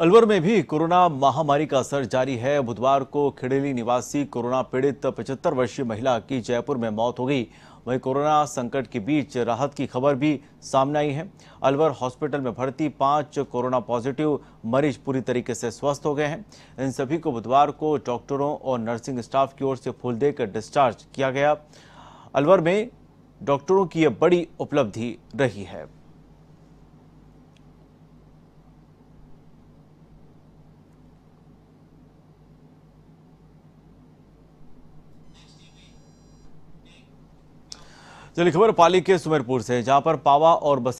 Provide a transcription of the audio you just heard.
अलवर में भी कोरोना महामारी का असर जारी है बुधवार को खिड़ेली निवासी कोरोना पीड़ित पचहत्तर वर्षीय महिला की जयपुर में मौत हो गई वहीं कोरोना संकट के बीच राहत की खबर भी सामने आई है अलवर हॉस्पिटल में भर्ती पांच कोरोना पॉजिटिव मरीज पूरी तरीके से स्वस्थ हो गए हैं इन सभी को बुधवार को डॉक्टरों और नर्सिंग स्टाफ की ओर से फूल देकर डिस्चार्ज किया गया अलवर में डॉक्टरों की यह बड़ी उपलब्धि रही है चलिए खबर पाली के सुमेरपुर से जहां पर पावा और बस